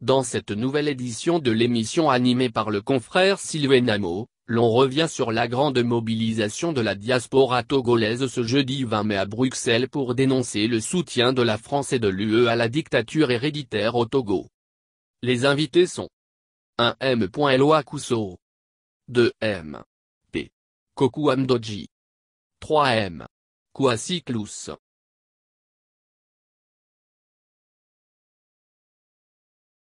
Dans cette nouvelle édition de l'émission animée par le confrère Sylvain Namo, l'on revient sur la grande mobilisation de la diaspora togolaise ce jeudi 20 mai à Bruxelles pour dénoncer le soutien de la France et de l'UE à la dictature héréditaire au Togo. Les invités sont 1 M. Eloi 2 M. P. Koku Amdoji 3 M. Kwasi